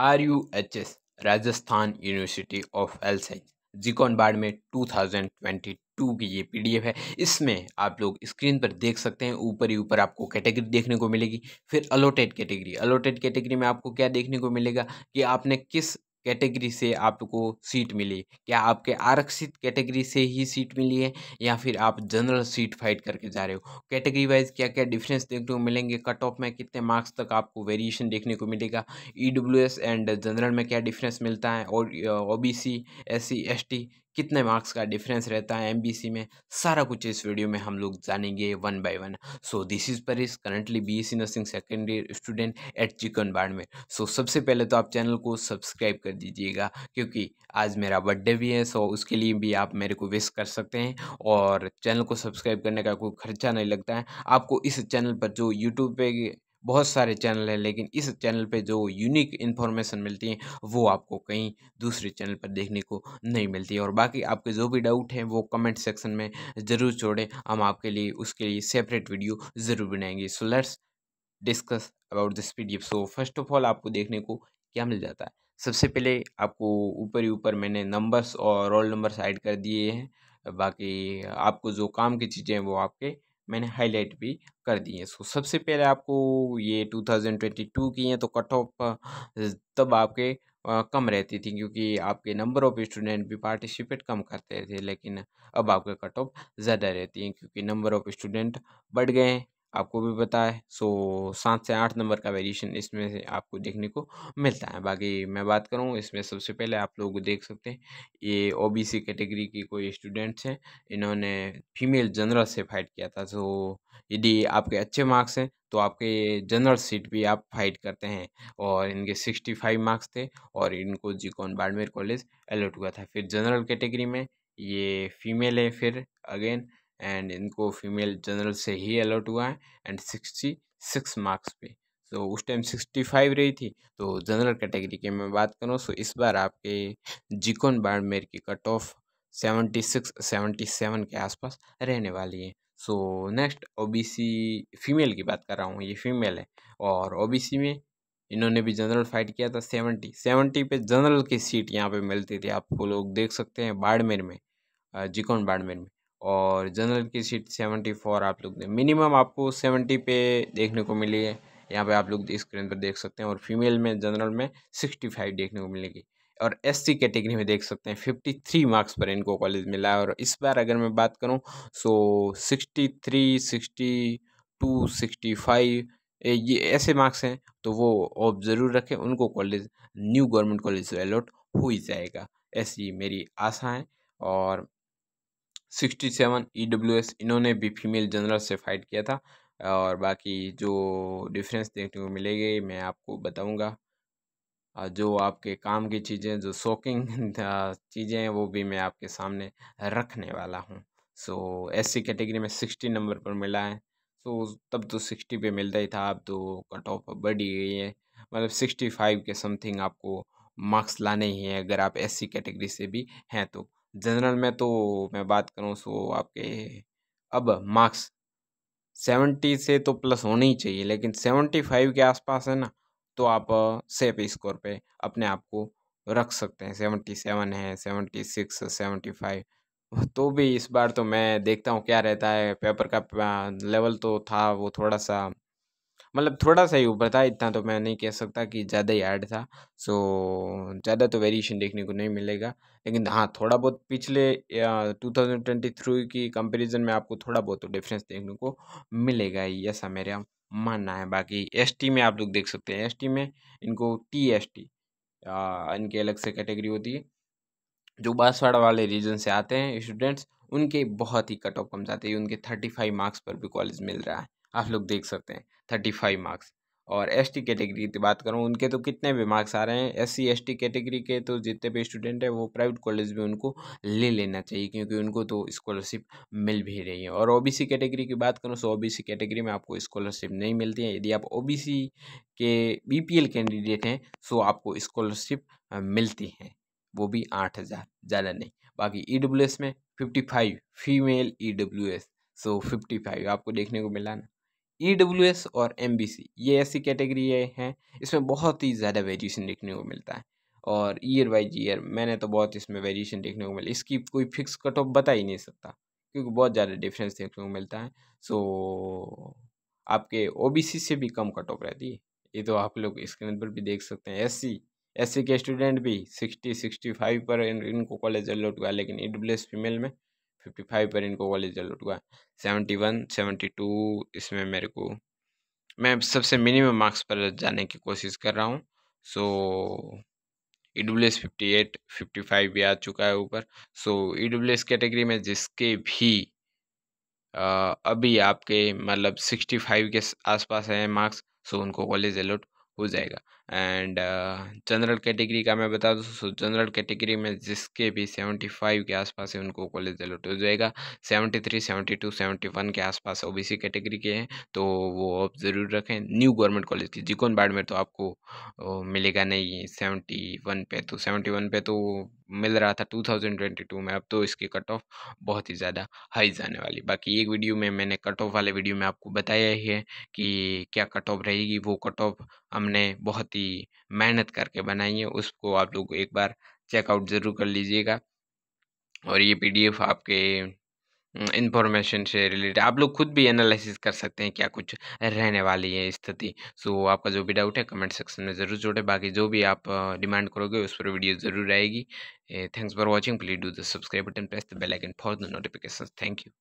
are U H S Rajasthan university of health science जिकॉन बार्ड में टू की ये पीडीएफ है इसमें आप लोग स्क्रीन पर देख सकते हैं ऊपर ही ऊपर आपको कैटेगरी देखने को मिलेगी फिर अलोटेड कैटेगरी अलोटेड कैटेगरी में आपको क्या देखने को मिलेगा कि आपने किस कैटेगरी से आपको सीट मिली क्या आपके आरक्षित कैटेगरी से ही सीट मिली है या फिर आप जनरल सीट फाइट करके जा रहे हो कैटेगरी वाइज क्या क्या डिफरेंस देखने को मिलेंगे कट ऑफ में कितने मार्क्स तक आपको वेरिएशन देखने को मिलेगा ई एंड जनरल में क्या डिफरेंस मिलता है और O B C S C S T कितने मार्क्स का डिफरेंस रहता है एमबीसी में सारा कुछ इस वीडियो में हम लोग जानेंगे one by one so this is परिस currently BSc nursing second year student at चिकन बाड़ में सो so, सबसे पहले तो आप चैनल को सब्सक्राइब कर दीजिएगा क्योंकि आज मेरा बर्थडे भी है सो so उसके लिए भी आप मेरे को विश कर सकते हैं और चैनल को सब्सक्राइब करने का कोई खर्चा नहीं लगता है आपको इस चैनल पर जो यूट्यूब पे बहुत सारे चैनल हैं लेकिन इस चैनल पे जो यूनिक इन्फॉर्मेशन मिलती है वो आपको कहीं दूसरे चैनल पर देखने को नहीं मिलती और बाकी आपके जो भी डाउट हैं वो कमेंट सेक्शन में ज़रूर छोड़ें हम आपके लिए उसके लिए सेपरेट वीडियो ज़रूर बनाएंगे so let's discuss about this P so first of all आपको देखने को क्या मिल जाता है सबसे पहले आपको ऊपर ही ऊपर मैंने नंबर्स और रोल नंबर्स ऐड कर दिए हैं बाकी आपको जो काम की चीज़ें हैं वो आपके मैंने हाईलाइट भी कर दी है सो सबसे पहले आपको ये 2022 की है तो कट ऑफ तब आपके कम रहती थी क्योंकि आपके नंबर ऑफ स्टूडेंट भी पार्टिसिपेट कम करते थे लेकिन अब आपके कट ऑफ ज़्यादा रहती हैं क्योंकि नंबर ऑफ स्टूडेंट बढ़ गए हैं आपको भी पता है सो सात से आठ नंबर का वेरिएशन इसमें से आपको देखने को मिलता है बाकी मैं बात करूँ इसमें सबसे पहले आप लोग देख सकते हैं ये ओबीसी कैटेगरी की कोई स्टूडेंट्स हैं इन्होंने फीमेल जनरल से फाइट किया था सो यदि आपके अच्छे मार्क्स हैं तो आपके जनरल सीट भी आप फाइट करते हैं और इनके सिक्सटी फाइव मार्क्स थे और इनको जीकॉन बाड़मेर कॉलेज अलर्ट हुआ था फिर जनरल कैटेगरी में ये फीमेल है फिर अगेन एंड इनको फीमेल जनरल से ही अलॉट हुआ है एंड सिक्सटी सिक्स मार्क्स पे तो उस टाइम सिक्सटी फाइव रही थी तो जनरल कैटेगरी की मैं बात करूँ सो तो इस बार आपके जिकोन बाड़मेर की cut off seventy six seventy seven के आसपास रहने वाली है सो नेक्स्ट ओ फीमेल की बात कर रहा हूँ ये फीमेल है और ओ में इन्होंने भी जनरल फाइट किया था सेवेंटी सेवेंटी पे जनरल की सीट यहाँ पे मिलती थी आप लोग देख सकते हैं बाड़मेर में जिकोन बाड़मेर में और जनरल की सीट सेवेंटी फोर आप लोग मिनिमम आपको सेवेंटी पे देखने को मिली है यहाँ पे आप लोग स्क्रीन पर देख सकते हैं और फीमेल में जनरल में सिक्सटी फाइव देखने को मिलेगी और एससी कैटेगरी में देख सकते हैं फिफ्टी थ्री मार्क्स पर इनको कॉलेज मिला है और इस बार अगर मैं बात करूँ so sixty three sixty two sixty five ये ऐसे मार्क्स हैं तो वो ऑफ ज़रूर रखें उनको कॉलेज न्यू गवर्नमेंट कॉलेज से अलॉट हो ही जाएगा ऐसी मेरी आशा है और sixty seven E W S इन्होंने भी फीमेल जनरल से फाइट किया था और बाकी जो डिफरेंस देखने को मिलेगी मैं आपको बताऊंगा जो आपके काम की चीज़ें जो शॉकिंग चीज़ें हैं वो भी मैं आपके सामने रखने वाला हूँ सो एस कैटेगरी में सिक्सटी नंबर पर मिला है सो तब तो सिक्सटी पे मिलता ही था अब तो कट ऑफ बढ़ ही गई है मतलब सिक्सटी फाइव के समथिंग आपको मार्क्स लाने ही हैं अगर आप एस कैटेगरी से भी हैं तो जनरल में तो मैं बात करूँ सो आपके अब मार्क्स सेवेंटी से तो प्लस होने ही चाहिए लेकिन सेवेंटी फाइव के आसपास है ना तो आप सेफ स्कोर पे अपने आप को रख सकते हैं सेवेंटी सेवन है सेवेंटी सिक्स सेवेंटी फाइव तो भी इस बार तो मैं देखता हूँ क्या रहता है पेपर का लेवल तो था वो थोड़ा सा मतलब थोड़ा सा ही ऊपर था इतना तो मैं नहीं कह सकता कि ज़्यादा ही ऐड था सो ज़्यादा तो वेरिएशन देखने को नहीं मिलेगा लेकिन हाँ थोड़ा बहुत पिछले टू थाउजेंड ट्वेंटी थ्री की कंपेरिजन में आपको थोड़ा बहुत तो डिफरेंस देखने को मिलेगा ही ऐसा मेरा मानना है बाकी एस में आप लोग देख सकते हैं एस में इनको टी एस टी इनकी अलग से कैटेगरी होती है जो बांसवाड़ा वाले रीजन से आते हैं स्टूडेंट्स उनके बहुत ही कट ऑफ कम जाते हैं उनके थर्टी फाइव मार्क्स पर भी कॉलेज मिल रहा है आप लोग देख सकते हैं थर्टी फाइव मार्क्स और एस टी कैटेगरी की बात करूँ उनके तो कितने भी मार्क्स आ रहे हैं S C S T category के तो जितने भी स्टूडेंट हैं वो प्राइवेट कॉलेज में उनको ले लेना चाहिए क्योंकि उनको तो स्कॉलरशिप मिल भी रही है और ओ बी सी कैटेगरी की बात करूँ तो ओ बी सी कैटेगरी में आपको स्कॉलरशिप नहीं मिलती है यदि आप ओ बी सी के बी पी एल कैंडिडेट हैं सो तो आपको स्कॉलरशिप मिलती है वो भी आठ हज़ार ज़्यादा नहीं बाकी ई डब्ल्यू एस में fifty five female E W S so fifty five आपको देखने को मिला ना ई डब्ल्यू एस और एम बी सी ये ऐसी कैटेगरी हैं इसमें बहुत ही ज़्यादा वेरिएशन देखने को मिलता है और ईयर वाइज ईयर मैंने तो बहुत इसमें वेरिएशन देखने को मिला इसकी कोई फिक्स कट ऑफ बता ही नहीं सकता क्योंकि बहुत ज़्यादा डिफरेंस देखने को मिलता है सो आपके ओ बी सी से भी कम कट ऑफ रहती है ये तो आप लोग स्क्रीन पर भी देख सकते हैं एस सी एस सी के स्टूडेंट भी सिक्सटी सिक्सटी फाइव पर इन, इनको कॉलेज अलॉट हुआ लेकिन ई डब्ल्यू एस फीमेल में फिफ्टी फाइव पर इनको कॉलेज अलॉट हुआ सेवेंटी वन सेवेंटी टू इसमें मेरे को मैं सबसे मिनिमम मार्क्स पर जाने की कोशिश कर रहा हूँ so E W S fifty eight fifty five भी आ चुका है ऊपर so E W S category में जिसके भी आ, अभी आपके मतलब सिक्सटी फाइव के आसपास हैं मार्क्स सो उनको कॉलेज अलॉट हो जाएगा एंड जनरल कैटेगरी का मैं बता दूँ सो जनरल कैटेगरी में जिसके भी सेवेंटी फाइव के आसपास है उनको कॉलेज अलॉट हो जाएगा seventy three seventy two seventy one के आसपास ओ बी सी कैटेगरी के हैं तो वो आप ज़रूर रखें न्यू गवर्नमेंट कॉलेज की जिकोन बाड़ में तो आपको मिलेगा नहीं सेवेंटी वन पे तो सेवेंटी वन पे तो मिल रहा था टू थाउजेंड ट्वेंटी टू में अब तो इसकी कट ऑफ बहुत ही ज़्यादा हाई जाने वाली बाकी एक वीडियो में मैंने कट ऑफ वाले वीडियो में आपको बताया ही है कि क्या कट ऑफ रहेगी वो कट ऑफ हमने बहुत ही काफ़ी मेहनत करके बनाई है उसको आप लोग एक बार चेकआउट ज़रूर कर लीजिएगा और ये पीडीएफ आपके इंफॉर्मेशन से रिलेटेड आप लोग खुद भी एनालिसिस कर सकते हैं क्या कुछ रहने वाली है स्थिति सो आपका जो भी डाउट है कमेंट सेक्शन में ज़रूर जोड़े बाकी जो भी आप डिमांड करोगे उस पर वीडियो ज़रूर आएगी thanks for watching please do the subscribe button press the bell icon for the notification thank you